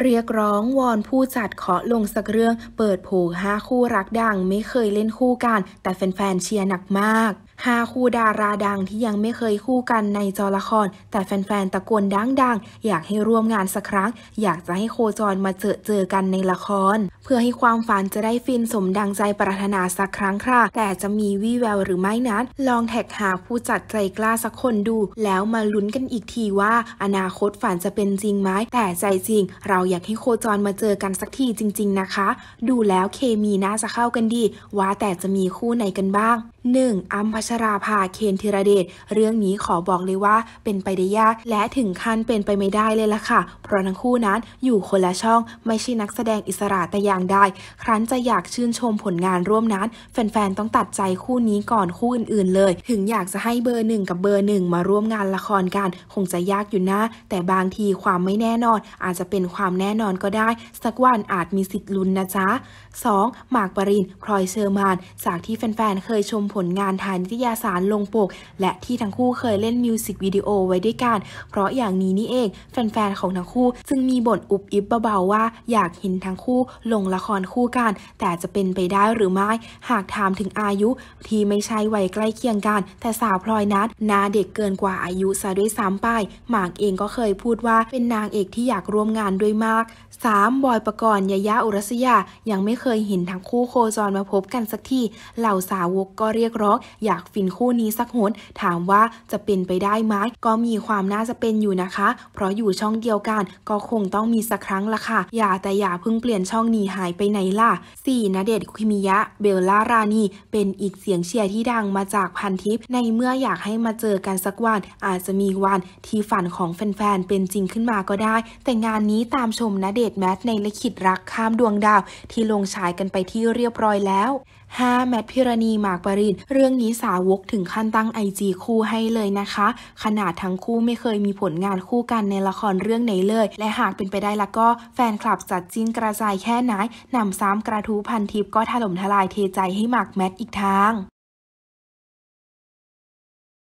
เรียกร้องวอนผู้จัดขอลงสักเรื่อง เปิดโผงห้าคู่รักดังไม่เคยเล่นคู่กัน แต่แฟนๆเชียร์หนักมากาคู่ดาราดังที่ยังไม่เคยคู่กันในจอละคร แต่แฟน ๆตะโกนดังๆอยากให้ร่วมงานสักครั้ง อยากจะให้โคจรมาเจอเจอกันในละคร เพื่อให้ความฝันจะได้ฟินสมดังใจปรารถนาสักครั้งค่ะ แต่จะมีวี่แววหรือไม่นั้นลองแท็กหาผู้จัดใจกล้าสักคนดูแล้วมาลุ้นกันอีกทีว่า อนาคตฝันจะเป็นจริงไหมแต่ใจจริง เราอยากให้โคจรมาเจอกันสักทีจริง ๆนะคะ ดูแล้วเคมีน่าจะเข้ากันดีว่าแต่จะมีคู่ไหนกันบ้าง 1. อัมพัชราภาเคนธีรเดชเรื่องนี้ขอบอกเลยว่าเป็นไปได้ยากและถึงขั้นเป็นไปไม่ได้เลยล่ะค่ะ เพราะทั้งคู่นั้นอยู่คนละช่องไม่ใช่นักแสดงอิสระแต่อย่างใดครั้นจะอยากชื่นชมผลงานร่วมนั้น แฟนๆต้องตัดใจคู่นี้ก่อนคู่อื่นๆเลย ถึงอยากจะให้เบอร์หนึ่งกับเบอร์หนึ่งมาร่วมงานละครกัน คงจะยากอยู่นะ แต่บางทีความไม่แน่นอน อาจจะเป็นความแน่นอนก็ได้ สักวันอาจมีสิทธิ์ลุ้นนะจ๊ะ 2. หมากปรินพลอยเชอร์มานจากที่แฟนๆเคยชมผลงานทางนิตยสารลงปก และที่ทั้งคู่เคยเล่นมิวสิกวิดีโอไว้ด้วยกัน เพราะอย่างนี้นี่เอง แฟนๆของทั้งคู่จึงมีบทอุบอิบเบาๆว่าอยากเห็นทั้งคู่ลงละครคู่กัน แต่จะเป็นไปได้หรือไม่หากถามถึงอายุที่ไม่ใช่วัยใกล้เคียงกัน แต่สาวพลอยนัดนาเด็กเกินกว่าอายุซะด้วยซ้ำไปหมากเองก็เคยพูดว่าเป็นนางเอกที่อยากร่วมงานด้วยมาก 3. บอยประกรณ์ยายาอุรัสยายังไม่เคยเห็นทั้งคู่โคจรมาพบกันสักทีเหล่าสาวกก็เรียียกร้องอยากฟินคู่นี้สักหนถามว่าจะเป็นไปได้ไหมก็มีความน่าจะเป็นอยู่นะคะ เพราะอยู่ช่องเดียวกัน ก็คงต้องมีสักครั้งละค่ะอย่าแต่อย่าเพิ่งเปลี่ยนช่องนี้หายไปไหนล่ะ 4. ณเดชคุมิยะ เบลล่ารานีเป็นอีกเสียงเชียร์ที่ดังมาจากพันทิปในเมื่ออยากให้มาเจอกันสักวันอาจจะมีวันที่ฝันของแฟนๆเป็นจริงขึ้นมาก็ได้ แต่งานนี้ตามชมณเดชแมทในลิขิตรักข้ามดวงดาว ที่ลงฉายกันไปที่เรียบร้อยแล้ว5แมทพิรณีหมากปรินเรื่องนี้สาวกถึงขั้นตั้งไอจีคู่ให้เลยนะคะ ขนาดทั้งคู่ไม่เคยมีผลงานคู่กันในละครเรื่องไหนเลย และหากเป็นไปได้ละก็แฟนคลับจัดจินกระจายแค่ไหนนำซ้ำกระทู้พันทิปก็ถล่มทลายเทใจให้หมากแมทอีกทาง